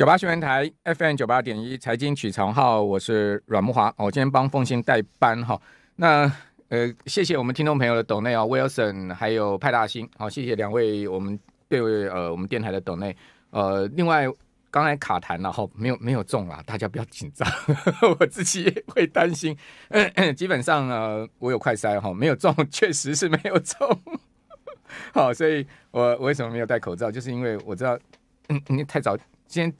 九八新闻台 FM 九八点一财经取长号，我是阮木华，我今天帮凤心代班哈。那呃，谢谢我们听众朋友的抖内啊，Wilson 还有派大星，好谢谢两位我们对呃我们电台的抖内。呃，另外刚才卡弹了哈，没有没有中啦，大家不要紧张，我自己会担心。基本上呢，我有快塞哈，没有中，确实是没有中。好，所以我为什么没有戴口罩，就是因为我知道，因为太早今天。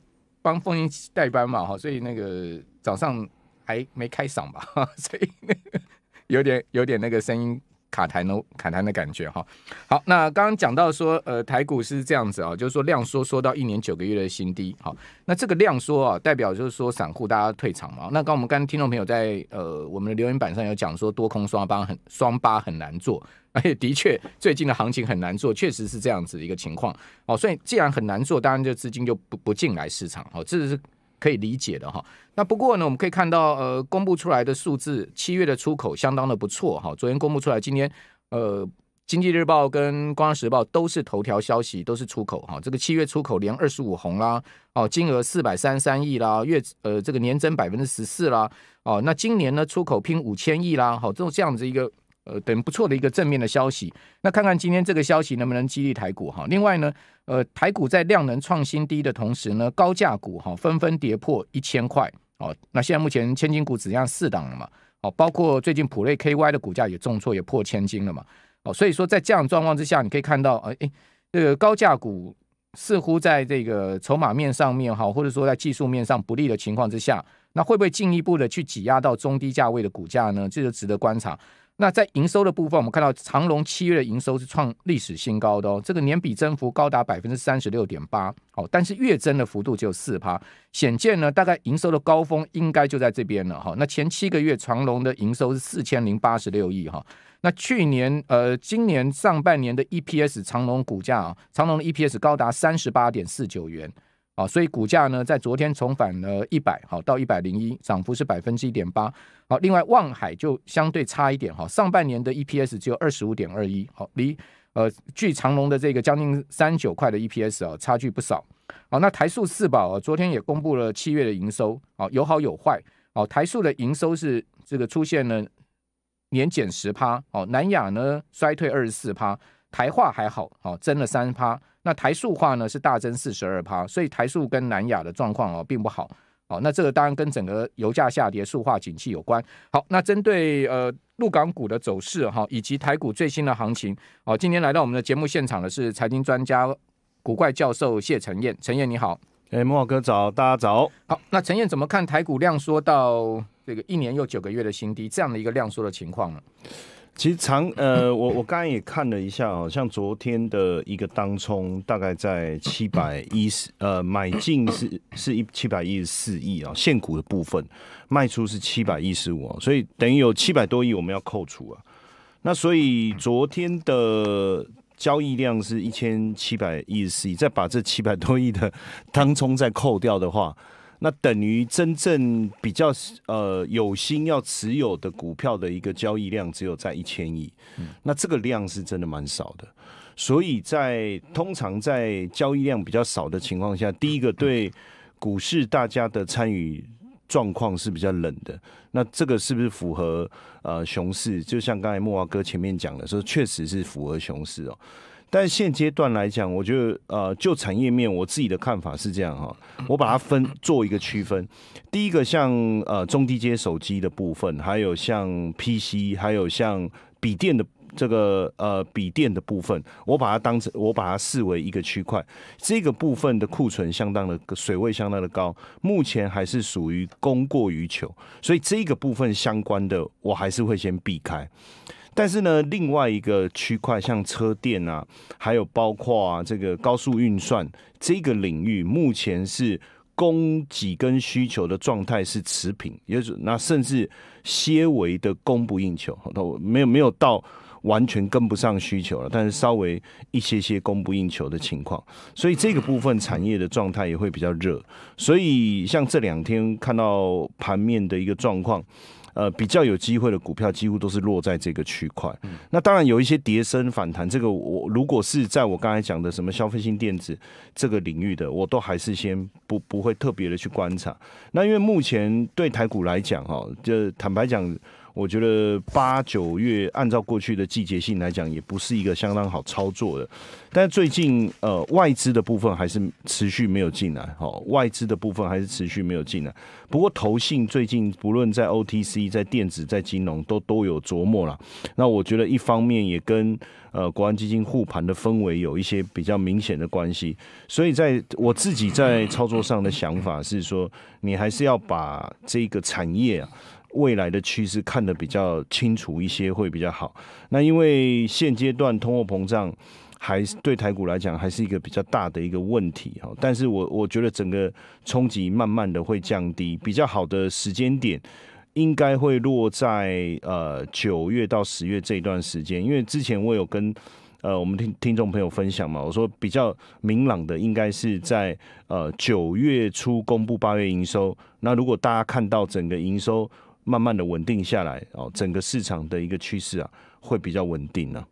帮凤英代班嘛，哈，所以那个早上还没开嗓吧，所以那个有点有点那个声音。卡台呢？卡台的感觉哈。好，那刚刚讲到说，呃，台股是这样子啊，就是说量缩缩到一年九个月的新低。好，那这个量缩啊，代表就是说散户大家退场嘛。那刚我们刚听众朋友在呃我们的留言板上有讲说多空双八很双八很难做，而且的确最近的行情很难做，确实是这样子的一个情况哦。所以既然很难做，当然就资金就不不进来市场哦。这是。可以理解的哈，那不过呢，我们可以看到，呃，公布出来的数字，七月的出口相当的不错哈。昨天公布出来，今天，呃，经济日报跟光阳时报都是头条消息，都是出口哈。这个七月出口连二十五红啦，哦，金额四百三十三亿啦，月呃，这个年增百分之十四啦，哦，那今年呢，出口拼五千亿啦，好，这种这样子一个。呃，等不错的一个正面的消息，那看看今天这个消息能不能激励台股哈。另外呢，呃，台股在量能创新低的同时呢，高价股哈纷纷跌破一千块哦。那现在目前千金股只剩下四档了嘛，哦，包括最近普瑞 KY 的股价也重挫，也破千金了嘛。哦，所以说在这样状况之下，你可以看到，呃，哎，这个高价股似乎在这个筹码面上面哈，或者说在技术面上不利的情况之下，那会不会进一步的去挤压到中低价位的股价呢？这个值得观察。那在营收的部分，我们看到长隆七月的营收是创历史新高的哦，这个年比增幅高达百分之三十六点八哦，但是月增的幅度只有四趴，显见呢，大概营收的高峰应该就在这边了哈。那前七个月长隆的营收是四千零八十六亿哈，那去年呃，今年上半年的 EPS 长隆股价啊，长隆的 EPS 高达三十八点四九元。啊，所以股价呢，在昨天重返了一百，好到一百零一，涨幅是百分之一点八。好，另外望海就相对差一点，哈，上半年的 EPS 只有二十五点二一，好，离呃距长隆的这个将近三九块的 EPS 啊，差距不少。好，那台塑四宝昨天也公布了七月的营收，啊，有好有坏。好，台塑的营收是这个出现了年减十趴，哦，南亚呢衰退二十四趴，台化还好，哦，增了三趴。那台塑化呢是大增四十二趴，所以台塑跟南亚的状况哦并不好哦。那这个当然跟整个油价下跌、塑化景气有关。好，那针对呃陆港股的走势哈，以及台股最新的行情哦，今天来到我们的节目现场的是财经专家古怪教授谢陈燕。陈燕你好，哎莫哥早，大家早。好，那陈燕怎么看台股量缩到这个一年又九个月的新低这样的一个量缩的情况呢？其实长呃，我我刚刚也看了一下哦，像昨天的一个当冲大概在七百一十呃，买进是是一七百一十四亿啊，现股的部分卖出是七百一十五啊，所以等于有七百多亿我们要扣除啊，那所以昨天的交易量是一千七百一十四亿，再把这七百多亿的当冲再扣掉的话。那等于真正比较呃有心要持有的股票的一个交易量只有在一千亿，那这个量是真的蛮少的，所以在通常在交易量比较少的情况下，第一个对股市大家的参与状况是比较冷的。那这个是不是符合呃熊市？就像刚才莫华哥前面讲的说，确实是符合熊市哦。但现阶段来讲，我觉得呃，就产业面，我自己的看法是这样哈。我把它分做一个区分，第一个像呃中低阶手机的部分，还有像 PC，还有像笔电的这个呃笔电的部分，我把它当成我把它视为一个区块，这个部分的库存相当的水位相当的高，目前还是属于供过于求，所以这个部分相关的，我还是会先避开。但是呢，另外一个区块像车电啊，还有包括啊这个高速运算这个领域，目前是供给跟需求的状态是持平，也就是那甚至些微的供不应求，没有没有到。完全跟不上需求了，但是稍微一些些供不应求的情况，所以这个部分产业的状态也会比较热。所以像这两天看到盘面的一个状况，呃，比较有机会的股票几乎都是落在这个区块。那当然有一些跌升反弹，这个我如果是在我刚才讲的什么消费性电子这个领域的，我都还是先不不会特别的去观察。那因为目前对台股来讲，哈，就坦白讲。我觉得八九月按照过去的季节性来讲，也不是一个相当好操作的。但最近呃外资的部分还是持续没有进来，哈，外资的部分还是持续没有进来。不过投信最近不论在 OTC、在电子、在金融都都有琢磨了。那我觉得一方面也跟呃国安基金护盘的氛围有一些比较明显的关系。所以在我自己在操作上的想法是说，你还是要把这个产业啊。未来的趋势看得比较清楚一些会比较好。那因为现阶段通货膨胀还是对台股来讲还是一个比较大的一个问题哈。但是我我觉得整个冲击慢慢的会降低，比较好的时间点应该会落在呃九月到十月这一段时间。因为之前我有跟呃我们听听众朋友分享嘛，我说比较明朗的应该是在呃九月初公布八月营收。那如果大家看到整个营收，慢慢的稳定下来哦，整个市场的一个趋势啊，会比较稳定呢。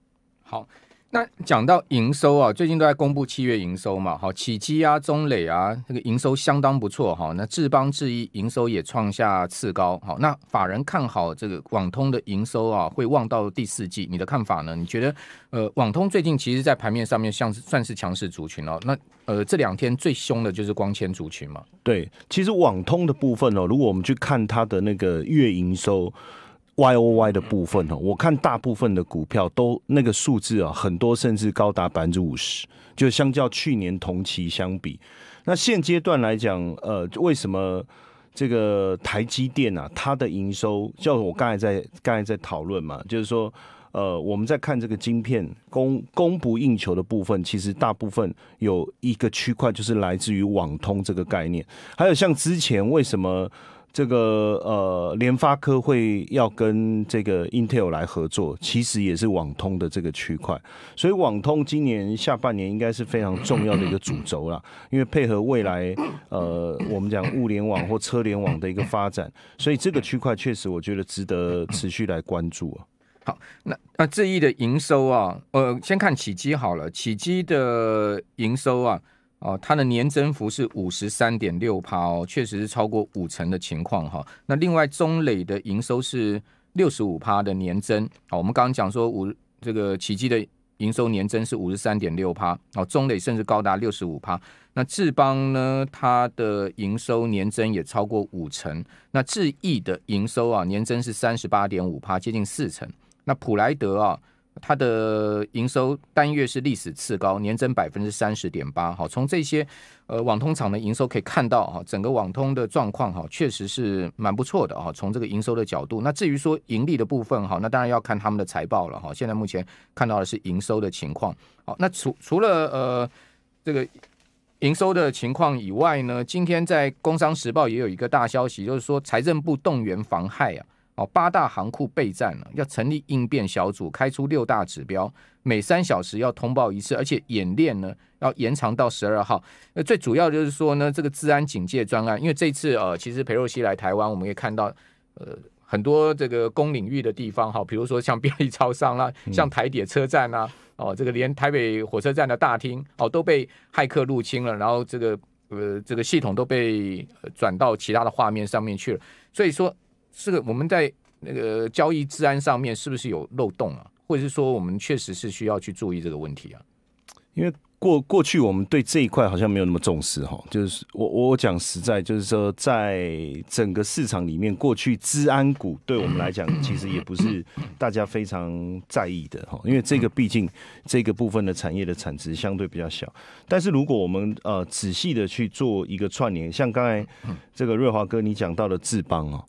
好。那讲到营收啊，最近都在公布七月营收嘛，好，起基啊、中磊啊，那个营收相当不错哈。那智邦智一营收也创下次高，好，那法人看好这个网通的营收啊，会望到第四季，你的看法呢？你觉得呃，网通最近其实在盘面上面像是算是强势族群哦。那呃，这两天最凶的就是光纤族群嘛。对，其实网通的部分哦，如果我们去看它的那个月营收。Y O Y 的部分哦，我看大部分的股票都那个数字啊，很多甚至高达百分之五十，就相较去年同期相比。那现阶段来讲，呃，为什么这个台积电啊，它的营收，就我刚才在刚才在讨论嘛，就是说，呃，我们在看这个晶片供供不应求的部分，其实大部分有一个区块就是来自于网通这个概念，还有像之前为什么？这个呃，联发科会要跟这个 Intel 来合作，其实也是网通的这个区块，所以网通今年下半年应该是非常重要的一个主轴了，因为配合未来呃，我们讲物联网或车联网的一个发展，所以这个区块确实我觉得值得持续来关注啊。好，那那这一的营收啊，呃，先看起机好了，起机的营收啊。哦，它的年增幅是五十三点六帕哦，确实是超过五成的情况哈。那另外中磊的营收是六十五帕的年增，好，我们刚刚讲说五这个奇迹的营收年增是五十三点六帕，哦，中磊甚至高达六十五帕。那智邦呢，它的营收年增也超过五成。那智亿的营收啊，年增是三十八点五帕，接近四成。那普莱德啊。它的营收单月是历史次高，年增百分之三十点八。好，从这些呃网通厂的营收可以看到，哈，整个网通的状况哈，确实是蛮不错的哈。从这个营收的角度，那至于说盈利的部分，哈，那当然要看他们的财报了，哈。现在目前看到的是营收的情况。好，那除除了呃这个营收的情况以外呢，今天在《工商时报》也有一个大消息，就是说财政部动员防害啊。哦，八大航库备战了，要成立应变小组，开出六大指标，每三小时要通报一次，而且演练呢要延长到十二号。那最主要就是说呢，这个治安警戒专案，因为这次呃，其实裴若曦来台湾，我们也看到呃很多这个公领域的地方哈，比如说像便利超商啦，像台铁车站啊，哦这个连台北火车站的大厅哦都被骇客入侵了，然后这个呃这个系统都被转到其他的画面上面去了，所以说。这个我们在那个交易治安上面是不是有漏洞啊？或者是说我们确实是需要去注意这个问题啊？因为。过过去我们对这一块好像没有那么重视哈，就是我我讲实在就是说，在整个市场里面，过去治安股对我们来讲其实也不是大家非常在意的哈，因为这个毕竟这个部分的产业的产值相对比较小。但是如果我们呃仔细的去做一个串联，像刚才这个瑞华哥你讲到的智邦啊，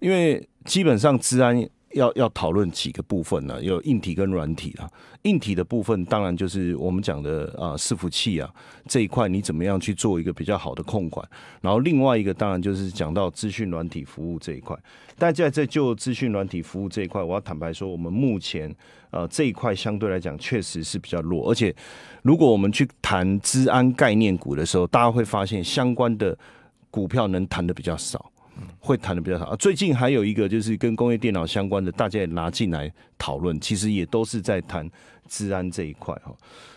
因为基本上治安。要要讨论几个部分呢？有硬体跟软体啊。硬体的部分当然就是我们讲的啊伺服器啊这一块，你怎么样去做一个比较好的控管？然后另外一个当然就是讲到资讯软体服务这一块。大家在就资讯软体服务这一块，我要坦白说，我们目前呃这一块相对来讲确实是比较弱。而且如果我们去谈资安概念股的时候，大家会发现相关的股票能谈的比较少。会谈的比较少啊，最近还有一个就是跟工业电脑相关的，大家也拿进来讨论，其实也都是在谈治安这一块哈。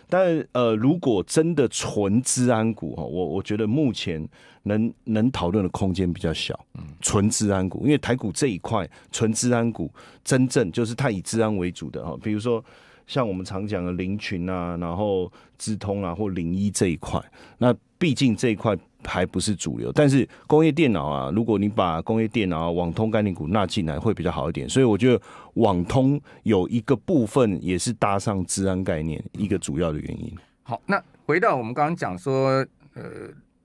但呃，如果真的纯治安股哈，我我觉得目前能能讨论的空间比较小。嗯，纯治安股，因为台股这一块纯治安股真正就是它以治安为主的哈，比如说像我们常讲的林群啊，然后资通啊，或零一这一块，那毕竟这一块。还不是主流，但是工业电脑啊，如果你把工业电脑、网通概念股纳进来，会比较好一点。所以我觉得网通有一个部分也是搭上治安概念，一个主要的原因。好，那回到我们刚刚讲说，呃，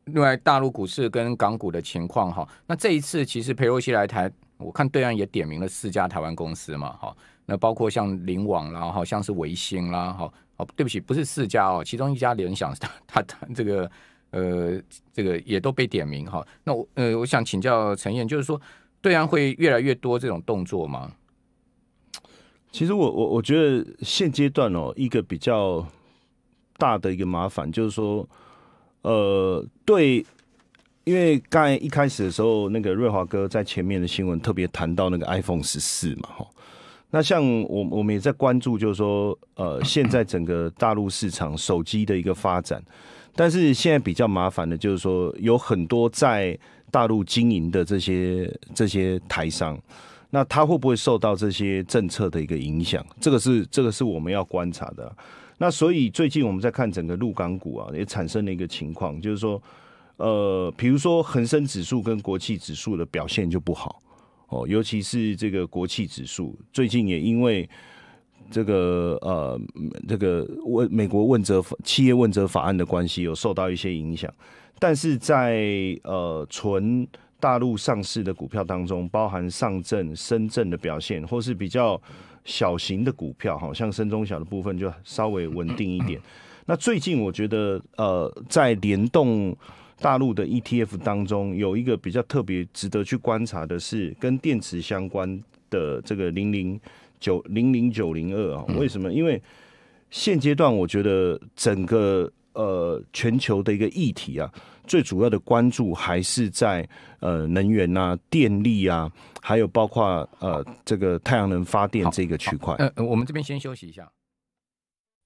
另外大陆股市跟港股的情况哈。那这一次其实裴若曦来台，我看对岸也点名了四家台湾公司嘛，哈。那包括像林网，然后像是维新啦，哈，哦，对不起，不是四家哦，其中一家联想，他他他这个。呃，这个也都被点名哈。那我呃，我想请教陈燕，就是说，对岸会越来越多这种动作吗？其实我我我觉得现阶段哦，一个比较大的一个麻烦就是说，呃，对，因为刚才一开始的时候，那个瑞华哥在前面的新闻特别谈到那个 iPhone 十四嘛，哈。那像我我们也在关注，就是说，呃，现在整个大陆市场手机的一个发展，但是现在比较麻烦的，就是说，有很多在大陆经营的这些这些台商，那他会不会受到这些政策的一个影响？这个是这个是我们要观察的。那所以最近我们在看整个陆港股啊，也产生了一个情况，就是说，呃，比如说恒生指数跟国企指数的表现就不好。哦，尤其是这个国企指数，最近也因为这个呃，这个问美国问责企业问责法案的关系，有受到一些影响。但是在呃，纯大陆上市的股票当中，包含上证、深圳的表现，或是比较小型的股票，好像深中小的部分就稍微稳定一点。那最近我觉得呃，在联动。大陆的 ETF 当中有一个比较特别值得去观察的是跟电池相关的这个零零九零零九零二啊，为什么？因为现阶段我觉得整个呃全球的一个议题啊，最主要的关注还是在呃能源呐、电力啊，还有包括呃这个太阳能发电这个区块。呃，我们这边先休息一下。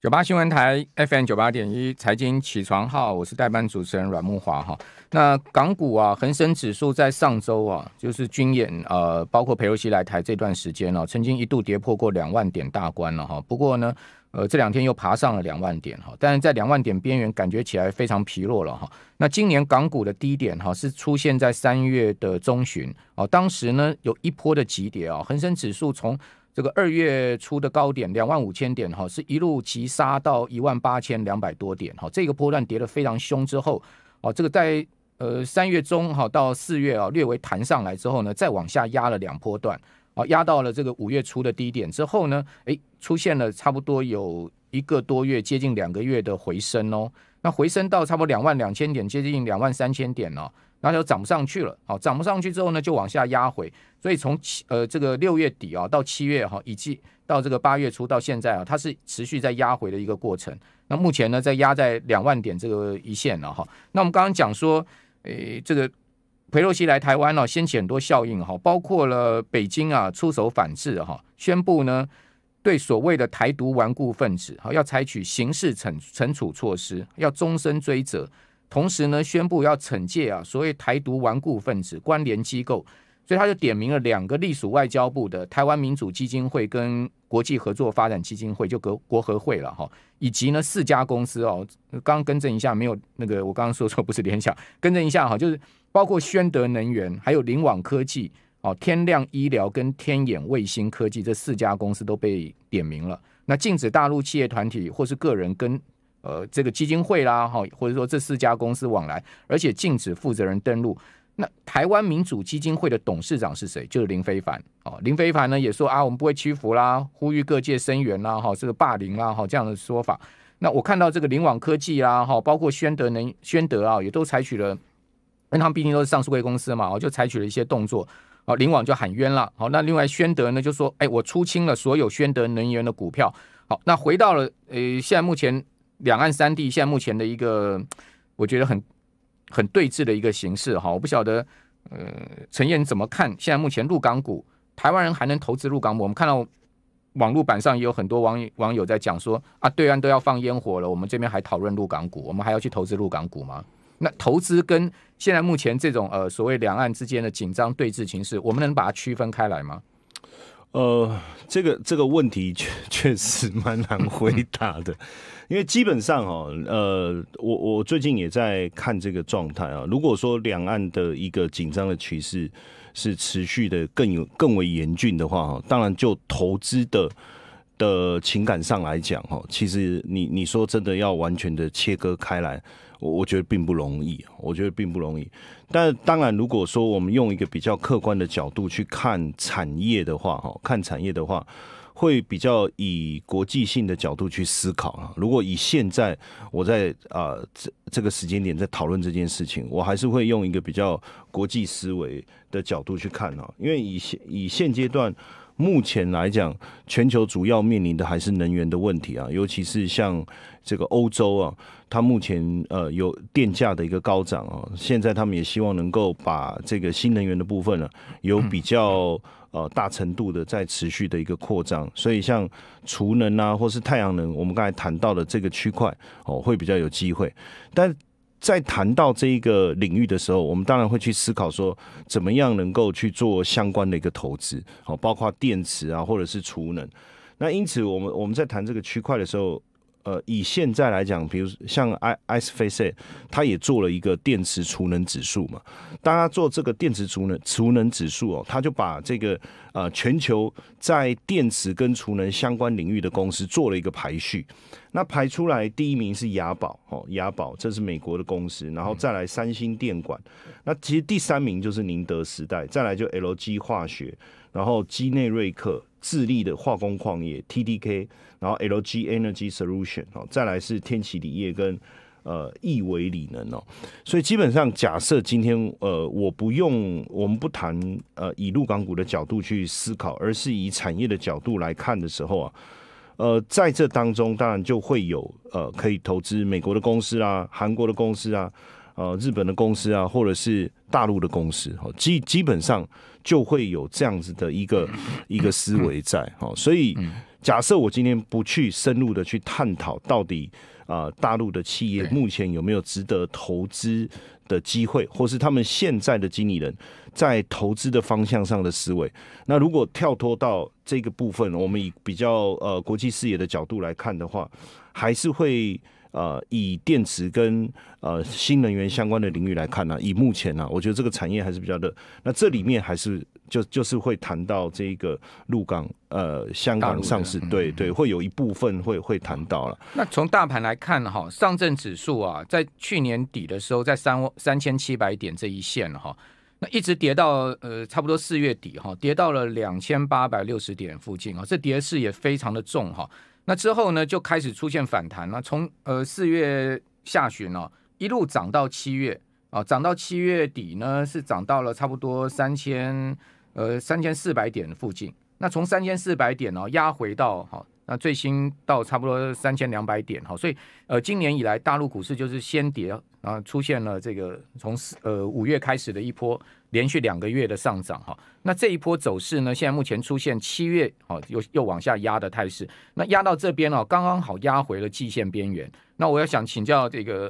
九八新闻台 FM 九八点一财经起床号，我是代班主持人阮木华哈。那港股啊，恒生指数在上周啊，就是军演呃，包括佩洛西来台这段时间呢，曾经一度跌破过两万点大关了哈。不过呢，呃，这两天又爬上了两万点哈，但是在两万点边缘，感觉起来非常疲弱了哈。那今年港股的低点哈，是出现在三月的中旬哦，当时呢，有一波的急跌啊，恒生指数从。这个二月初的高点两万五千点哈，是一路急杀到一万八千两百多点哈，这个波段跌得非常凶之后，哦，这个在呃三月中哈到四月啊略微弹上来之后呢，再往下压了两波段啊，压到了这个五月初的低点之后呢，哎，出现了差不多有一个多月接近两个月的回升哦，那回升到差不多两万两千点接近两万三千点了。然后就涨不上去了，好，涨不上去之后呢，就往下压回，所以从七呃这个六月底啊到七月哈，以及到这个八月初到现在啊，它是持续在压回的一个过程。那目前呢，在压在两万点这个一线了哈。那我们刚刚讲说，诶，这个裴洛西来台湾了，掀起很多效应哈，包括了北京啊出手反制哈，宣布呢对所谓的台独顽固分子哈，要采取刑事惩惩处措施，要终身追责。同时呢，宣布要惩戒啊，所谓台独顽固分子关联机构，所以他就点名了两个隶属外交部的台湾民主基金会跟国际合作发展基金会，就国国合会了哈，以及呢四家公司哦，刚更正一下，没有那个我刚刚说错，不是联想，更正一下哈，就是包括宣德能源、还有灵网科技、哦天亮医疗跟天眼卫星科技这四家公司都被点名了，那禁止大陆企业团体或是个人跟。呃，这个基金会啦，哈，或者说这四家公司往来，而且禁止负责人登录。那台湾民主基金会的董事长是谁？就是林非凡哦。林非凡呢也说啊，我们不会屈服啦，呼吁各界声援啦，哈，这个霸凌啦，哈，这样的说法。那我看到这个林网科技啦，哈，包括宣德能宣德啊，也都采取了，因为他们毕竟都是上市公司嘛，我就采取了一些动作。好，林网就喊冤了。好，那另外宣德呢就说，哎，我出清了所有宣德能源的股票。好，那回到了呃，现在目前。两岸三地现在目前的一个，我觉得很很对峙的一个形势哈，我不晓得呃，陈燕怎么看现在目前入港股台湾人还能投资入港股？我们看到网络版上也有很多网友网友在讲说啊，对岸都要放烟火了，我们这边还讨论入港股，我们还要去投资入港股吗？那投资跟现在目前这种呃所谓两岸之间的紧张对峙形势，我们能把它区分开来吗？呃，这个这个问题确确实蛮难回答的。因为基本上哦，呃，我我最近也在看这个状态啊。如果说两岸的一个紧张的趋势是持续的，更有更为严峻的话，哈，当然就投资的的情感上来讲，哈，其实你你说真的要完全的切割开来，我我觉得并不容易，我觉得并不容易。但当然，如果说我们用一个比较客观的角度去看产业的话，哈，看产业的话。会比较以国际性的角度去思考啊。如果以现在我在啊这这个时间点在讨论这件事情，我还是会用一个比较国际思维的角度去看啊，因为以现以现阶段。目前来讲，全球主要面临的还是能源的问题啊，尤其是像这个欧洲啊，它目前呃有电价的一个高涨啊，现在他们也希望能够把这个新能源的部分呢，有比较呃大程度的在持续的一个扩张，所以像储能啊，或是太阳能，我们刚才谈到的这个区块哦，会比较有机会，但。在谈到这一个领域的时候，我们当然会去思考说，怎么样能够去做相关的一个投资，好，包括电池啊，或者是储能。那因此，我们我们在谈这个区块的时候，呃，以现在来讲，比如像 i iSpace，它也做了一个电池储能指数嘛。当他做这个电池储能储能指数哦，它就把这个。呃全球在电池跟储能相关领域的公司做了一个排序，那排出来第一名是雅宝，哦，雅宝这是美国的公司，然后再来三星电管，那其实第三名就是宁德时代，再来就 LG 化学，然后基内瑞克，智利的化工矿业 t d k 然后 LG Energy Solution 哦，再来是天齐锂业跟。呃，意为理能哦，所以基本上假设今天呃，我不用我们不谈呃，以陆港股的角度去思考，而是以产业的角度来看的时候啊，呃，在这当中当然就会有呃，可以投资美国的公司啊，韩国的公司啊，呃，日本的公司啊，或者是大陆的公司哦，基基本上就会有这样子的一个一个思维在哦，所以假设我今天不去深入的去探讨到底。啊，大陆的企业目前有没有值得投资的机会，或是他们现在的经理人在投资的方向上的思维？那如果跳脱到这个部分，我们以比较呃国际视野的角度来看的话，还是会。呃，以电池跟呃新能源相关的领域来看呢，以目前呢，我觉得这个产业还是比较热。那这里面还是就就是会谈到这个陆港呃香港上市，对对，会有一部分会会谈到了。那从大盘来看哈，上证指数啊，在去年底的时候，在三万三千七百点这一线哈。那一直跌到呃差不多四月底哈，跌到了两千八百六十点附近啊，这跌势也非常的重哈。那之后呢就开始出现反弹了，从呃四月下旬哦一路涨到七月啊，涨到七月底呢是涨到了差不多三千呃三千四百点附近。那从三千四百点哦压回到哦、那最新到差不多三千两百点哈，所以呃今年以来大陆股市就是先跌，然后出现了这个从四呃五月开始的一波连续两个月的上涨哈。那这一波走势呢，现在目前出现七月哦又又往下压的态势，那压到这边哦，刚刚好压回了季线边缘。那我要想请教这个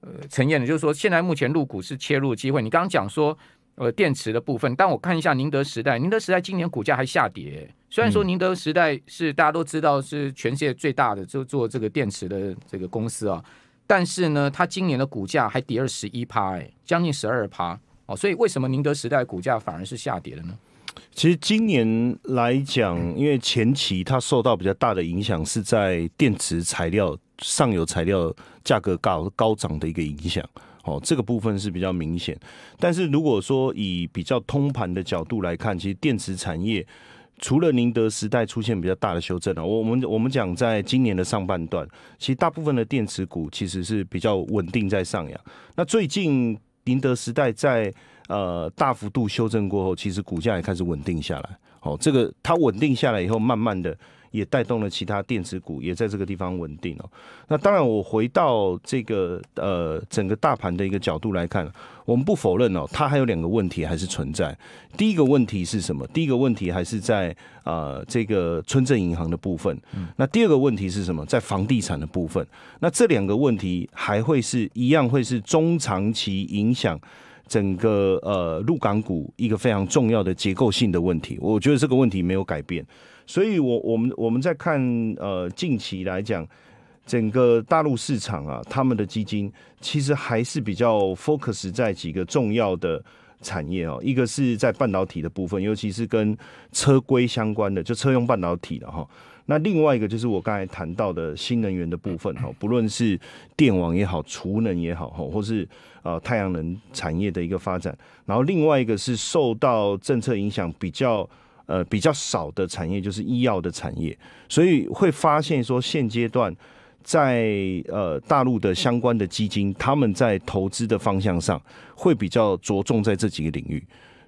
呃呃陈燕就是说，现在目前入股市切入机会，你刚刚讲说呃电池的部分，但我看一下宁德时代，宁德时代今年股价还下跌。虽然说宁德时代是大家都知道是全世界最大的，就做这个电池的这个公司啊，但是呢，它今年的股价还跌了十一趴，哎，将近十二趴哦。所以为什么宁德时代股价反而是下跌的呢？其实今年来讲，因为前期它受到比较大的影响是在电池材料上游材料价格高高涨的一个影响哦，这个部分是比较明显。但是如果说以比较通盘的角度来看，其实电池产业。除了宁德时代出现比较大的修正了，我们我们讲在今年的上半段，其实大部分的电池股其实是比较稳定在上扬。那最近宁德时代在呃大幅度修正过后，其实股价也开始稳定下来。哦，这个它稳定下来以后，慢慢的。也带动了其他电子股也在这个地方稳定哦。那当然，我回到这个呃整个大盘的一个角度来看，我们不否认哦，它还有两个问题还是存在。第一个问题是什么？第一个问题还是在啊这个村镇银行的部分。那第二个问题是什么？在房地产的部分。那这两个问题还会是一样，会是中长期影响整个呃陆港股一个非常重要的结构性的问题。我觉得这个问题没有改变。所以，我我们我们在看，呃，近期来讲，整个大陆市场啊，他们的基金其实还是比较 focus 在几个重要的产业哦，一个是在半导体的部分，尤其是跟车规相关的，就车用半导体的哈。那另外一个就是我刚才谈到的新能源的部分哈，不论是电网也好，储能也好哈，或是呃太阳能产业的一个发展，然后另外一个是受到政策影响比较。呃，比较少的产业就是医药的产业，所以会发现说，现阶段在呃大陆的相关的基金，他们在投资的方向上会比较着重在这几个领域。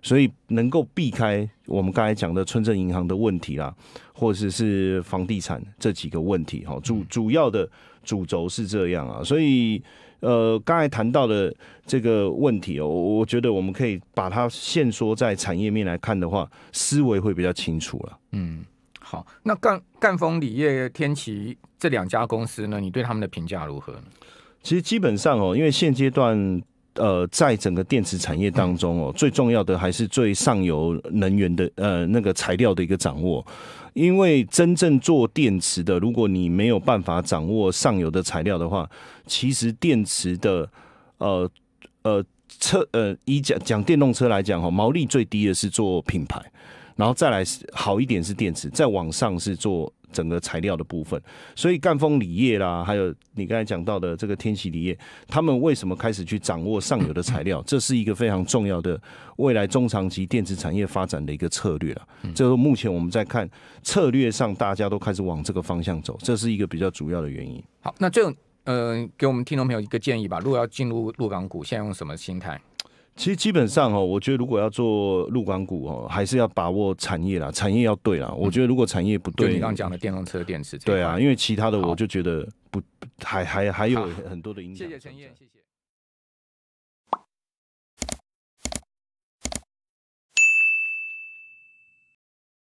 所以能够避开我们刚才讲的村镇银行的问题啦，或者是房地产这几个问题，哈，主主要的主轴是这样啊。所以呃，刚才谈到的这个问题哦，我我觉得我们可以把它限缩在产业面来看的话，思维会比较清楚了。嗯，好，那赣赣锋锂业、天齐这两家公司呢，你对他们的评价如何？其实基本上哦，因为现阶段。呃，在整个电池产业当中哦，最重要的还是最上游能源的呃那个材料的一个掌握，因为真正做电池的，如果你没有办法掌握上游的材料的话，其实电池的呃呃车呃以讲讲电动车来讲哈，毛利最低的是做品牌，然后再来是好一点是电池，再往上是做。整个材料的部分，所以赣锋锂业啦，还有你刚才讲到的这个天齐锂业，他们为什么开始去掌握上游的材料？这是一个非常重要的未来中长期电子产业发展的一个策略了。这是目前我们在看策略上，大家都开始往这个方向走，这是一个比较主要的原因。好，那最后，呃，给我们听众朋友一个建议吧。如果要进入陆港股，现在用什么心态？其实基本上哦，我觉得如果要做入陆股哦，还是要把握产业啦，产业要对啦。我觉得如果产业不对，你刚讲的电动车电池，对啊，因为其他的我就觉得不，还还还有很多的影响。谢谢陈燕，谢谢。